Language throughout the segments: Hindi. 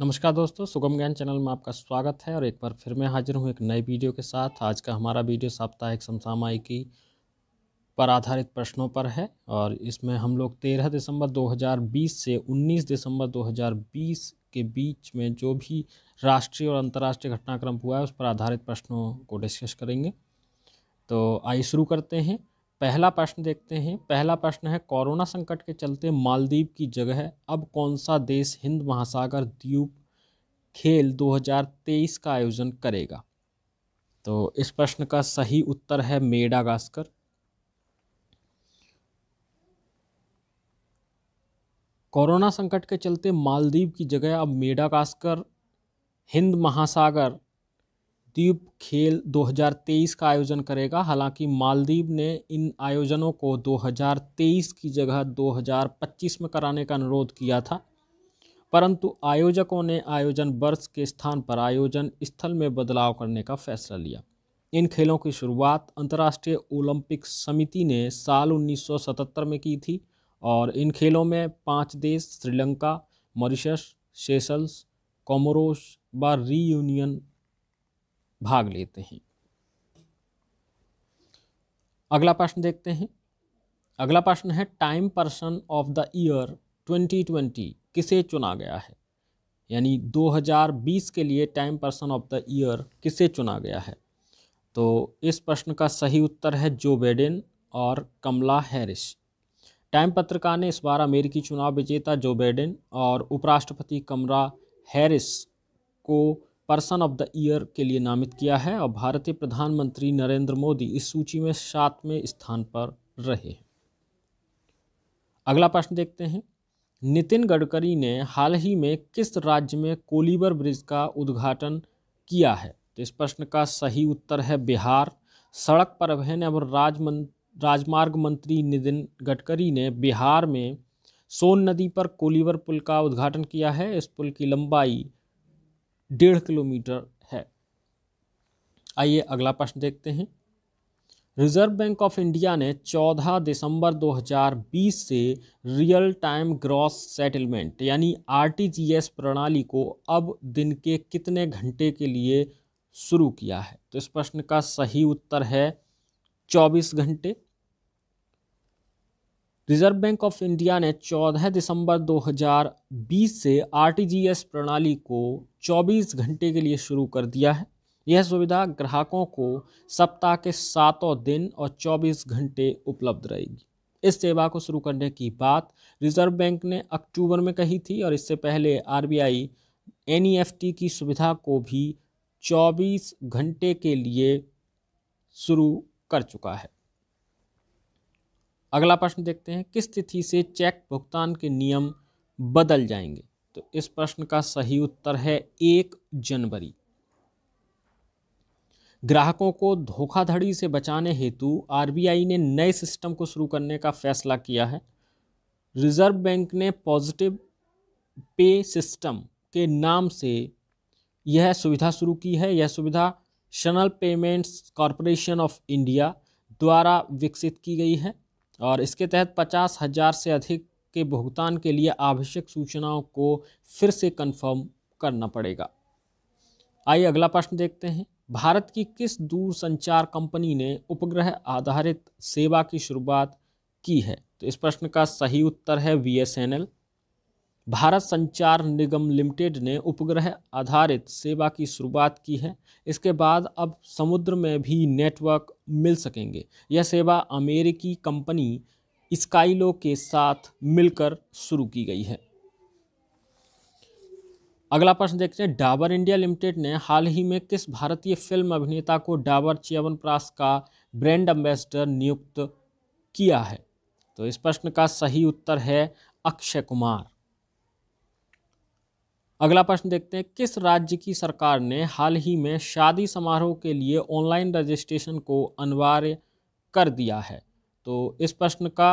नमस्कार दोस्तों सुगम ज्ञान चैनल में आपका स्वागत है और एक बार फिर मैं हाजिर हूँ एक नए वीडियो के साथ आज का हमारा वीडियो साप्ताहिक की पर आधारित प्रश्नों पर है और इसमें हम लोग तेरह दिसंबर 2020 से 19 दिसंबर 2020 के बीच में जो भी राष्ट्रीय और अंतर्राष्ट्रीय घटनाक्रम हुआ है उस पर आधारित प्रश्नों को डिस्कस करेंगे तो आइए शुरू करते हैं पहला प्रश्न देखते हैं पहला प्रश्न है कोरोना संकट के चलते मालदीव की जगह अब कौन सा देश हिंद महासागर द्वीप खेल 2023 का आयोजन करेगा तो इस प्रश्न का सही उत्तर है मेडागास्कर कोरोना संकट के चलते मालदीव की जगह अब मेडागास्कर हिंद महासागर द्वीप खेल 2023 का आयोजन करेगा हालांकि मालदीव ने इन आयोजनों को 2023 की जगह 2025 में कराने का अनुरोध किया था परंतु आयोजकों ने आयोजन वर्ष के स्थान पर आयोजन स्थल में बदलाव करने का फैसला लिया इन खेलों की शुरुआत अंतर्राष्ट्रीय ओलंपिक समिति ने साल 1977 में की थी और इन खेलों में पांच देश श्रीलंका मॉरिशस शेसल्स कॉमोरोस व रीयूनियन भाग लेते हैं अगला प्रश्न देखते हैं अगला प्रश्न है Time Person of the Year 2020 किसे चुना गया है यानी 2020 के लिए Time Person of the Year किसे चुना गया है तो इस प्रश्न का सही उत्तर है जो बेडेन और कमला हैरिस टाइम पत्रिका ने इस बार अमेरिकी चुनाव विजेता जो बेडेन और उपराष्ट्रपति कमला हैरिस को पर्सन ऑफ द ईयर के लिए नामित किया है और भारतीय प्रधानमंत्री नरेंद्र मोदी इस सूची में सातवें स्थान पर रहे हैं अगला प्रश्न देखते हैं नितिन गडकरी ने हाल ही में किस राज्य में कोलीबर ब्रिज का उद्घाटन किया है तो इस प्रश्न का सही उत्तर है बिहार सड़क परिवहन एवं राजमं राजमार्ग मंत्री नितिन गडकरी ने बिहार में सोन नदी पर कोलीवर पुल का उद्घाटन किया है इस पुल की लंबाई डेढ़ किलोमीटर है आइए अगला प्रश्न देखते हैं रिजर्व बैंक ऑफ इंडिया ने 14 दिसंबर 2020 से रियल टाइम ग्रॉस सेटलमेंट यानी आरटीजीएस प्रणाली को अब दिन के कितने घंटे के लिए शुरू किया है तो इस प्रश्न का सही उत्तर है 24 घंटे रिजर्व बैंक ऑफ इंडिया ने 14 दिसंबर 2020 से आरटीजीएस प्रणाली को 24 घंटे के लिए शुरू कर दिया है यह सुविधा ग्राहकों को सप्ताह के सातों दिन और 24 घंटे उपलब्ध रहेगी इस सेवा को शुरू करने की बात रिजर्व बैंक ने अक्टूबर में कही थी और इससे पहले आरबीआई एनईएफटी e की सुविधा को भी 24 घंटे के लिए शुरू कर चुका है अगला प्रश्न देखते हैं किस तिथि से चेक भुगतान के नियम बदल जाएंगे तो इस प्रश्न का सही उत्तर है एक जनवरी ग्राहकों को धोखाधड़ी से बचाने हेतु आरबीआई ने नए सिस्टम को शुरू करने का फैसला किया है रिजर्व बैंक ने पॉजिटिव पे सिस्टम के नाम से यह सुविधा शुरू की है यह सुविधा National Payments Corporation of India द्वारा विकसित की गई है और इसके तहत पचास हज़ार से अधिक के भुगतान के लिए आवश्यक सूचनाओं को फिर से कंफर्म करना पड़ेगा आइए अगला प्रश्न देखते हैं भारत की किस दूरसंचार कंपनी ने उपग्रह आधारित सेवा की शुरुआत की है तो इस प्रश्न का सही उत्तर है V S N L Bharat Sanchar Nigam limited ने उपग्रह आधारित सेवा की शुरुआत की है इसके बाद अब समुद्र में भी नेटवर्क मिल सकेंगे यह सेवा अमेरिकी कंपनी स्काइलो के साथ मिलकर शुरू की गई है अगला प्रश्न देखते हैं डाबर इंडिया लिमिटेड ने हाल ही में किस भारतीय फिल्म अभिनेता को डाबर प्रास का ब्रांड एम्बेसडर नियुक्त किया है तो इस प्रश्न का सही उत्तर है अक्षय कुमार अगला प्रश्न देखते हैं किस राज्य की सरकार ने हाल ही में शादी समारोह के लिए ऑनलाइन रजिस्ट्रेशन को अनिवार्य कर दिया है तो इस प्रश्न का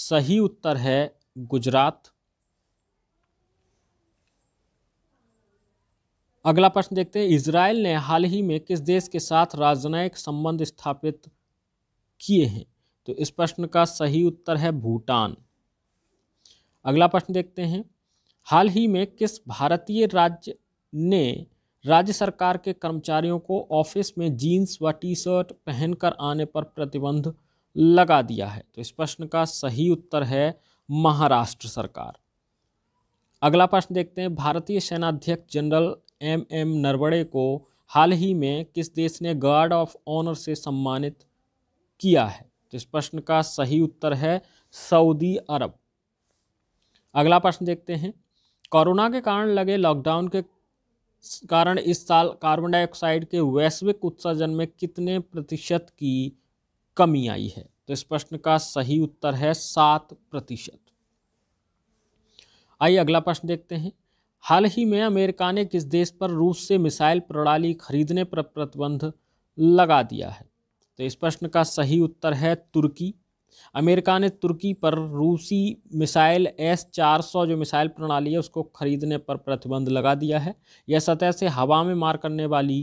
सही उत्तर है गुजरात अगला प्रश्न देखते हैं इसराइल ने हाल ही में किस देश के साथ राजनयिक संबंध स्थापित किए हैं तो इस प्रश्न का सही उत्तर है भूटान अगला प्रश्न देखते हैं हाल ही में किस भारतीय राज्य ने राज्य सरकार के कर्मचारियों को ऑफिस में जीन्स व टी शर्ट पहनकर आने पर प्रतिबंध लगा दिया है तो इस प्रश्न का सही उत्तर है महाराष्ट्र सरकार अगला प्रश्न देखते हैं भारतीय सेनाध्यक्ष जनरल एम एम नरवड़े को हाल ही में किस देश ने गार्ड ऑफ ऑनर से सम्मानित किया है तो इस प्रश्न का सही उत्तर है सऊदी अरब अगला प्रश्न देखते हैं कोरोना के कारण लगे लॉकडाउन के कारण इस साल कार्बन डाइऑक्साइड के वैश्विक उत्सर्जन में कितने प्रतिशत की कमी आई है तो इस प्रश्न का सही उत्तर है सात प्रतिशत आइए अगला प्रश्न देखते हैं हाल ही में अमेरिका ने किस देश पर रूस से मिसाइल प्रणाली खरीदने पर प्रतिबंध लगा दिया है तो इस प्रश्न का सही उत्तर है तुर्की अमेरिका ने तुर्की पर रूसी मिसाइल एस 400 जो मिसाइल प्रणाली है उसको खरीदने पर प्रतिबंध लगा दिया है यह सतह से हवा में मार करने वाली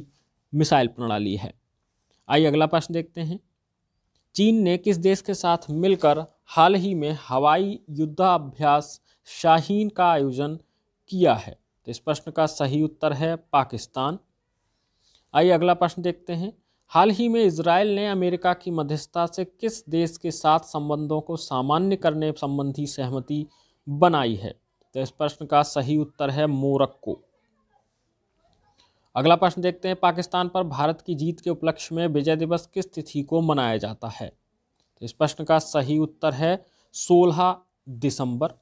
मिसाइल प्रणाली है आइए अगला प्रश्न देखते हैं चीन ने किस देश के साथ मिलकर हाल ही में हवाई युद्धाभ्यास शाहीन का आयोजन किया है तो इस प्रश्न का सही उत्तर है पाकिस्तान आइए अगला प्रश्न देखते हैं हाल ही में इसराइल ने अमेरिका की मध्यस्थता से किस देश के साथ संबंधों को सामान्य करने संबंधी सहमति बनाई है तो इस प्रश्न का सही उत्तर है मोरक्को अगला प्रश्न देखते हैं पाकिस्तान पर भारत की जीत के उपलक्ष्य में विजय दिवस किस तिथि को मनाया जाता है तो इस प्रश्न का सही उत्तर है सोलह दिसंबर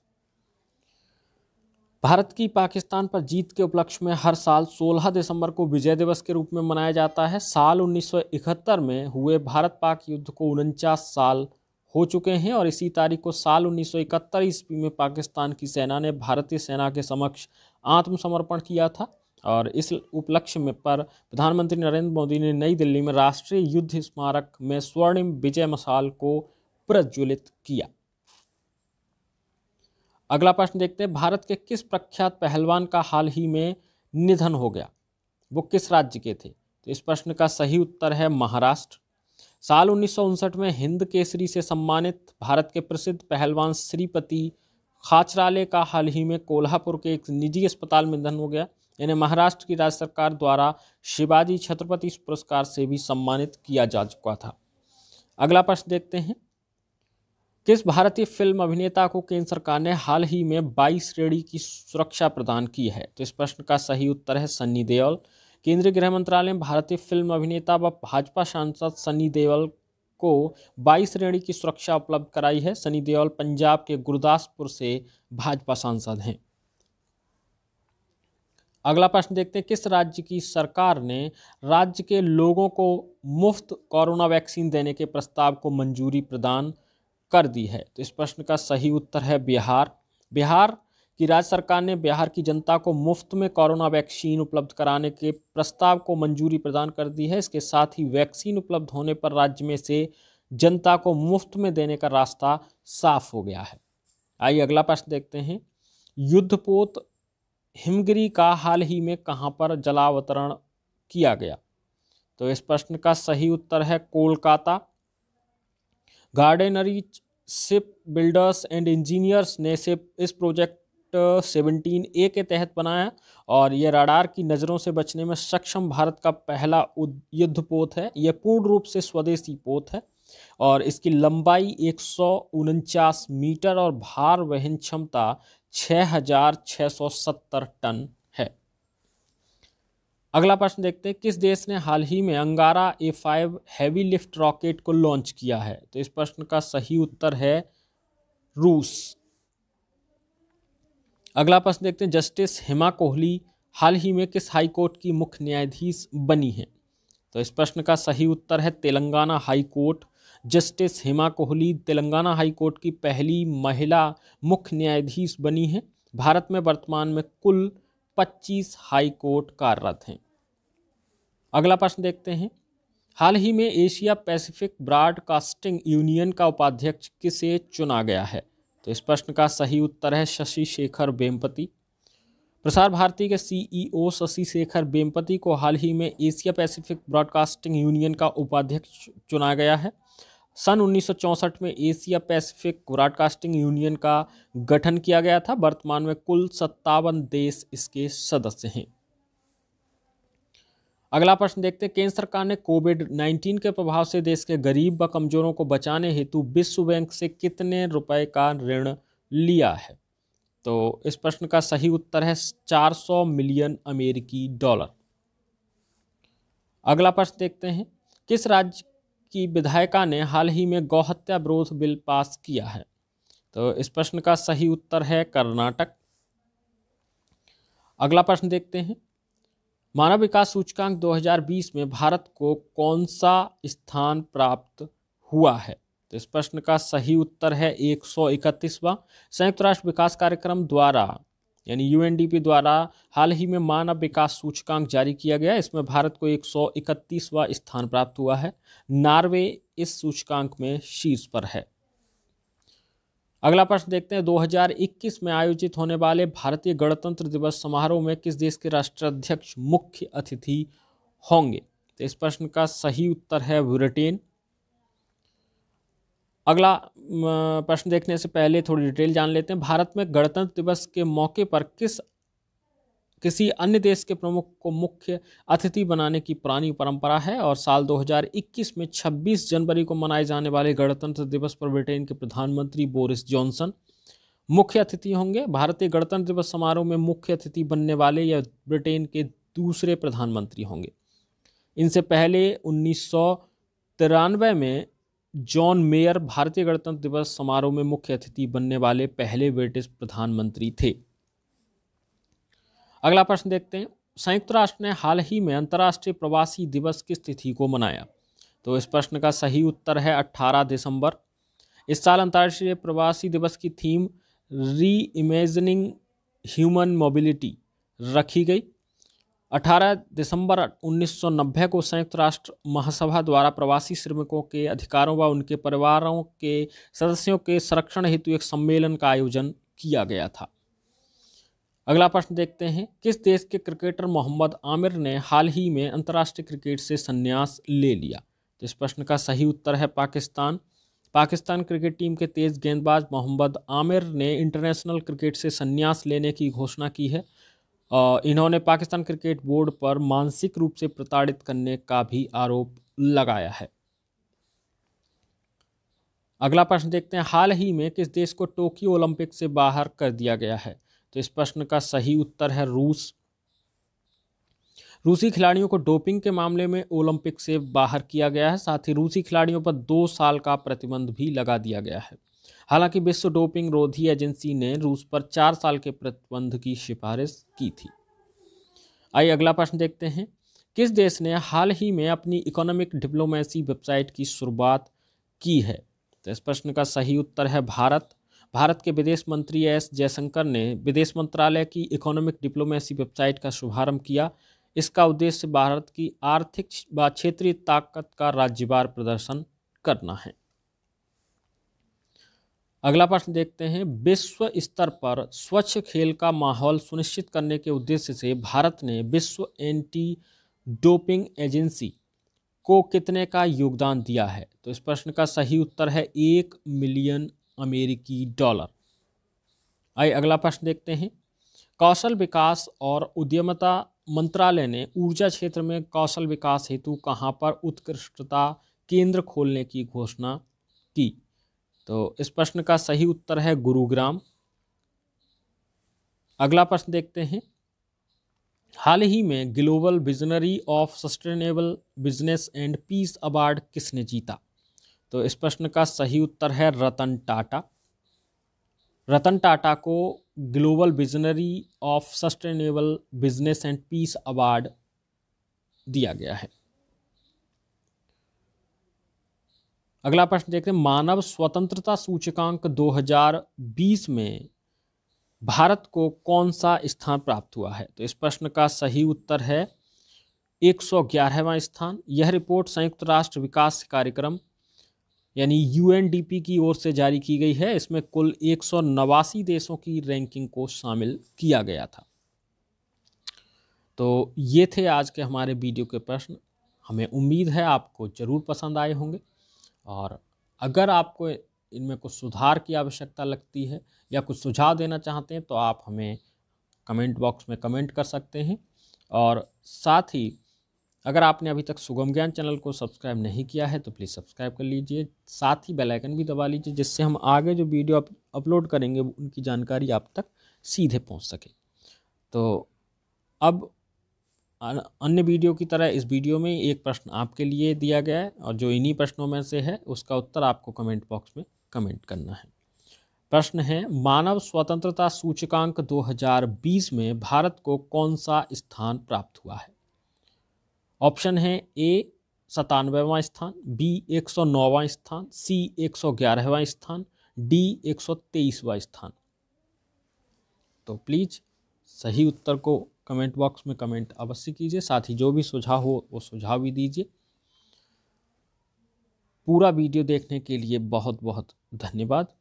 भारत की पाकिस्तान पर जीत के उपलक्ष्य में हर साल 16 दिसंबर को विजय दिवस के रूप में मनाया जाता है साल 1971 में हुए भारत पाक युद्ध को उनचास साल हो चुके हैं और इसी तारीख को साल 1971 ईस्वी में पाकिस्तान की सेना ने भारतीय सेना के समक्ष आत्मसमर्पण किया था और इस उपलक्ष्य में पर प्रधानमंत्री नरेंद्र मोदी ने नई दिल्ली में राष्ट्रीय युद्ध स्मारक में स्वर्णिम विजय मशाल को प्रज्वलित किया अगला प्रश्न देखते हैं भारत के किस प्रख्यात पहलवान का हाल ही में निधन हो गया वो किस राज्य के थे तो इस प्रश्न का सही उत्तर है महाराष्ट्र साल उन्नीस में हिंद केसरी से सम्मानित भारत के प्रसिद्ध पहलवान श्रीपति खाचराले का हाल ही में कोल्हापुर के एक निजी अस्पताल में निधन हो गया इन्हें महाराष्ट्र की राज्य सरकार द्वारा शिवाजी छत्रपति पुरस्कार से भी सम्मानित किया जा चुका था अगला प्रश्न देखते हैं किस भारतीय फिल्म अभिनेता को केंद्र सरकार ने हाल ही में बाईस श्रेणी की सुरक्षा प्रदान की है तो इस प्रश्न का सही उत्तर है सन्नी देओल केंद्रीय गृह मंत्रालय ने भारतीय फिल्म अभिनेता व भाजपा सांसद सनी देओल को 22 श्रेणी की सुरक्षा उपलब्ध कराई है सनी देओल पंजाब के गुरदासपुर से भाजपा सांसद हैं अगला प्रश्न देखते हैं किस राज्य की सरकार ने राज्य के लोगों को मुफ्त कोरोना वैक्सीन देने के प्रस्ताव को मंजूरी प्रदान कर दी है तो इस प्रश्न का सही उत्तर है बिहार बिहार की राज्य सरकार ने बिहार की जनता को मुफ्त में कोरोना वैक्सीन उपलब्ध कराने के प्रस्ताव को मंजूरी प्रदान कर दी है इसके साथ ही वैक्सीन उपलब्ध होने पर राज्य में से जनता को मुफ्त में देने का रास्ता साफ हो गया है आइए अगला प्रश्न देखते हैं युद्धपोत हिमगिरी का हाल ही में कहाँ पर जलावतरण किया गया तो इस प्रश्न का सही उत्तर है Kolkata Garden Reach ship builders and engineers ने सिप इस प्रोजेक्ट सेवनटीन ए के तहत बनाया और यह राडार की नज़रों से बचने में सक्षम भारत का पहला युद्ध पोत है यह पूर्ण रूप से स्वदेशी पोत है और इसकी लंबाई एक मीटर और भार वहन क्षमता 6670 टन अगला प्रश्न देखते हैं किस देश ने हाल ही में Angara A five heavy lift rocket को लॉन्च किया है तो इस प्रश्न का सही उत्तर है रूस अगला प्रश्न देखते हैं जस्टिस हेमा कोहली हाल ही में किस हाई कोर्ट की मुख्य न्यायाधीश बनी है तो इस प्रश्न का सही उत्तर है Telangana High Court justice Hema Kohli Telangana High Court की पहली महिला मुख्य न्यायाधीश बनी है भारत में वर्तमान में कुल 25 हाई कोर्ट कार्यरत हैं अगला प्रश्न देखते हैं हाल ही में एशिया पैसिफिक ब्रॉडकास्टिंग यूनियन का उपाध्यक्ष किसे चुना गया है तो इस प्रश्न का सही उत्तर है शशि शेखर बेमपति प्रसार भारती के सीईओ e शशि शेखर बेमपति को हाल ही में एशिया पैसिफिक ब्रॉडकास्टिंग यूनियन का उपाध्यक्ष चुना गया है सन 1964 में एशिया पैसिफिक ब्रॉडकास्टिंग यूनियन का गठन किया गया था वर्तमान में कुल सत्तावन देश इसके सदस्य हैं अगला प्रश्न देखते हैं केंद्र सरकार ने कोविड 19 के प्रभाव से देश के गरीब व कमजोरों को बचाने हेतु विश्व बैंक से कितने रुपए का ऋण लिया है तो इस प्रश्न का सही उत्तर है 400 मिलियन अमेरिकी डॉलर अगला प्रश्न देखते हैं किस राज्य की विधायिका ने हाल ही में गौहत्या विरोध बिल पास किया है तो इस प्रश्न का सही उत्तर है कर्नाटक अगला प्रश्न देखते हैं मानव विकास सूचकांक 2020 में भारत को कौन सा स्थान प्राप्त हुआ है तो इस प्रश्न का सही उत्तर है एक सौ संयुक्त राष्ट्र विकास कार्यक्रम द्वारा यानी यू द्वारा हाल ही में मानव विकास सूचकांक जारी किया गया इसमें भारत को एक सौ इकतीसवा स्थान प्राप्त हुआ है नार्वे इस सूचकांक में शीर्ष पर है अगला प्रश्न देखते हैं 2021 में आयोजित होने वाले भारतीय गणतंत्र दिवस समारोह में किस देश के राष्ट्राध्यक्ष मुख्य अतिथि होंगे तो इस प्रश्न का सही उत्तर है ब्रिटेन अगला प्रश्न देखने से पहले थोड़ी डिटेल जान लेते हैं भारत में गणतंत्र दिवस के मौके पर किस किसी अन्य देश के प्रमुख को मुख्य अतिथि बनाने की पुरानी परंपरा है और साल 2021 में 26 जनवरी को मनाए जाने वाले गणतंत्र दिवस पर ब्रिटेन के प्रधानमंत्री बोरिस जॉनसन मुख्य अतिथि होंगे भारतीय गणतंत्र दिवस समारोह में मुख्य अतिथि बनने वाले या ब्रिटेन के दूसरे प्रधानमंत्री होंगे इनसे पहले उन्नीस में जॉन मेयर भारतीय गणतंत्र दिवस समारोह में मुख्य अतिथि बनने वाले पहले ब्रिटिश प्रधानमंत्री थे अगला प्रश्न देखते हैं संयुक्त राष्ट्र ने हाल ही में अंतर्राष्ट्रीय प्रवासी दिवस किस तिथि को मनाया तो इस प्रश्न का सही उत्तर है 18 दिसंबर इस साल अंतर्राष्ट्रीय प्रवासी दिवस की थीम री इमेजनिंग ह्यूमन मोबिलिटी रखी गई 18 दिसंबर 1990 को संयुक्त राष्ट्र महासभा द्वारा प्रवासी श्रमिकों के अधिकारों व उनके परिवारों के सदस्यों के संरक्षण हेतु एक सम्मेलन का आयोजन किया गया था अगला प्रश्न देखते हैं किस देश के क्रिकेटर मोहम्मद आमिर ने हाल ही में अंतर्राष्ट्रीय क्रिकेट से संन्यास ले लिया तो इस प्रश्न का सही उत्तर है पाकिस्तान पाकिस्तान क्रिकेट टीम के तेज गेंदबाज मोहम्मद आमिर ने इंटरनेशनल क्रिकेट से संन्यास लेने की घोषणा की है इन्होंने पाकिस्तान क्रिकेट बोर्ड पर मानसिक रूप से प्रताड़ित करने का भी आरोप लगाया है अगला प्रश्न देखते हैं हाल ही में किस देश को टोक्यो ओलंपिक से बाहर कर दिया गया है तो इस प्रश्न का सही उत्तर है रूस रूसी खिलाड़ियों को डोपिंग के मामले में ओलंपिक से बाहर किया गया है साथ ही रूसी खिलाड़ियों पर दो साल का प्रतिबंध भी लगा दिया गया है हालांकि विश्व डोपिंग रोधी एजेंसी ने रूस पर चार साल के प्रतिबंध की सिफारिश की थी आइए अगला प्रश्न देखते हैं किस देश ने हाल ही में अपनी इकोनॉमिक डिप्लोमेसी वेबसाइट की शुरुआत की है तो इस प्रश्न का सही उत्तर है भारत भारत के विदेश मंत्री एस जयशंकर ने विदेश मंत्रालय की इकोनॉमिक डिप्लोमेसी वेबसाइट का शुभारंभ किया इसका उद्देश्य भारत की आर्थिक व क्षेत्रीय ताकत का राज्यवार प्रदर्शन करना है अगला प्रश्न देखते हैं विश्व स्तर पर स्वच्छ खेल का माहौल सुनिश्चित करने के उद्देश्य से भारत ने विश्व एंटी डोपिंग एजेंसी को कितने का योगदान दिया है तो इस प्रश्न का सही उत्तर है एक मिलियन अमेरिकी डॉलर आइए अगला प्रश्न देखते हैं कौशल विकास और उद्यमता मंत्रालय ने ऊर्जा क्षेत्र में कौशल विकास हेतु कहाँ पर उत्कृष्टता केंद्र खोलने की घोषणा की तो इस प्रश्न का सही उत्तर है गुरुग्राम अगला प्रश्न देखते हैं हाल ही में Global Visionary of Sustainable Business and Peace Award किसने जीता तो इस प्रश्न का सही उत्तर है रतन टाटा रतन टाटा को Global Visionary of Sustainable Business and Peace Award दिया गया है अगला प्रश्न देखते हैं मानव स्वतंत्रता सूचकांक 2020 में भारत को कौन सा स्थान प्राप्त हुआ है तो इस प्रश्न का सही उत्तर है 111वां स्थान यह रिपोर्ट संयुक्त राष्ट्र विकास कार्यक्रम यानी यूएनडीपी की ओर से जारी की गई है इसमें कुल एक देशों की रैंकिंग को शामिल किया गया था तो ये थे आज के हमारे वीडियो के प्रश्न हमें उम्मीद है आपको ज़रूर पसंद आए होंगे और अगर आपको इनमें कुछ सुधार की आवश्यकता लगती है या कुछ सुझाव देना चाहते हैं तो आप हमें कमेंट बॉक्स में कमेंट कर सकते हैं और साथ ही अगर आपने अभी तक सुगम ज्ञान चैनल को सब्सक्राइब नहीं किया है तो प्लीज़ सब्सक्राइब कर लीजिए साथ ही बेल आइकन भी दबा लीजिए जिससे हम आगे जो वीडियो अपलोड करेंगे उनकी जानकारी आप तक सीधे पहुंच सके तो अब अन्य वीडियो की तरह इस वीडियो में एक प्रश्न आपके लिए दिया गया है और जो इन्हीं प्रश्नों में से है उसका उत्तर आपको कमेंट बॉक्स में कमेंट करना है प्रश्न है मानव स्वतंत्रता सूचकांक 2020 में भारत को कौन सा स्थान प्राप्त हुआ है ऑप्शन है ए सतानवेवा स्थान बी एक सौ नौवां स्थान सी एक सौ ग्यारहवां स्थान डी एक सौ स्थान तो प्लीज़ सही उत्तर को कमेंट बॉक्स में कमेंट अवश्य कीजिए साथ ही जो भी सुझाव हो वो सुझाव भी दीजिए पूरा वीडियो देखने के लिए बहुत बहुत धन्यवाद